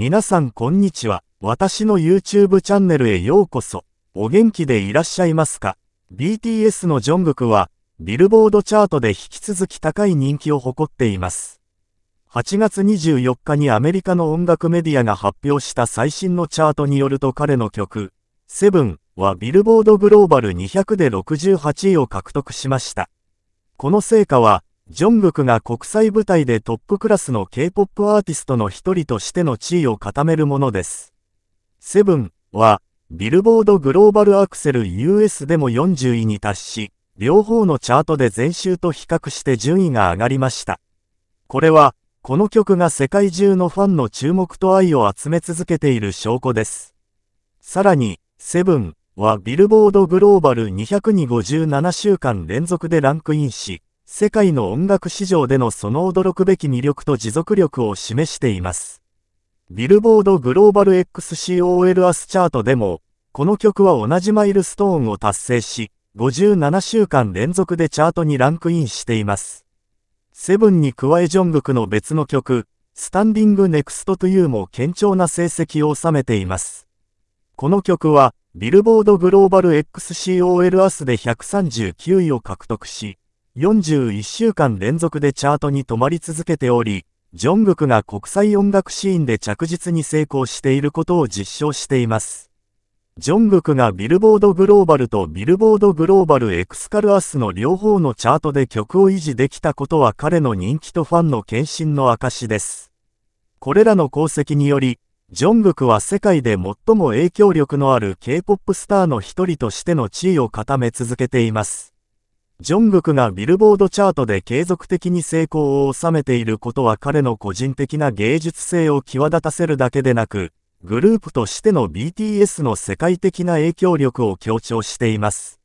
皆さんこんにちは。私の YouTube チャンネルへようこそ。お元気でいらっしゃいますか ?BTS のジョングクは、ビルボードチャートで引き続き高い人気を誇っています。8月24日にアメリカの音楽メディアが発表した最新のチャートによると彼の曲、セブンはビルボードグローバル200で68位を獲得しました。この成果は、ジョングクが国際舞台でトップクラスの K-POP アーティストの一人としての地位を固めるものです。セブンは、ビルボードグローバルアクセル US でも40位に達し、両方のチャートで前週と比較して順位が上がりました。これは、この曲が世界中のファンの注目と愛を集め続けている証拠です。さらに、セブンはビルボードグローバル200に57週間連続でランクインし、世界の音楽市場でのその驚くべき魅力と持続力を示しています。ビルボードグローバル XCOL アスチャートでも、この曲は同じマイルストーンを達成し、57週間連続でチャートにランクインしています。セブンに加えジョングクの別の曲、スタンディングネクストトゥユーも堅調な成績を収めています。この曲は、ビルボードグローバル XCOL アスで139位を獲得し、41週間連続でチャートに止まり続けており、ジョングクが国際音楽シーンで着実に成功していることを実証しています。ジョングクがビルボードグローバルとビルボードグローバルエクスカルアスの両方のチャートで曲を維持できたことは彼の人気とファンの献身の証です。これらの功績により、ジョングクは世界で最も影響力のある K-POP スターの一人としての地位を固め続けています。ジョングクがビルボードチャートで継続的に成功を収めていることは彼の個人的な芸術性を際立たせるだけでなく、グループとしての BTS の世界的な影響力を強調しています。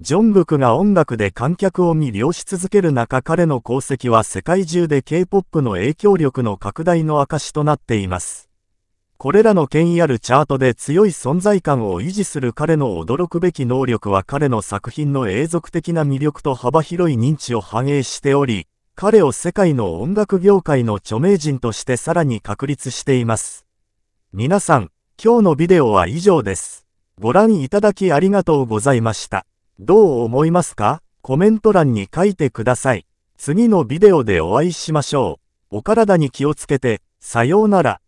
ジョングクが音楽で観客を魅了し続ける中彼の功績は世界中で K-POP の影響力の拡大の証となっています。これらの権威あるチャートで強い存在感を維持する彼の驚くべき能力は彼の作品の永続的な魅力と幅広い認知を反映しており、彼を世界の音楽業界の著名人としてさらに確立しています。皆さん、今日のビデオは以上です。ご覧いただきありがとうございました。どう思いますかコメント欄に書いてください。次のビデオでお会いしましょう。お体に気をつけて、さようなら。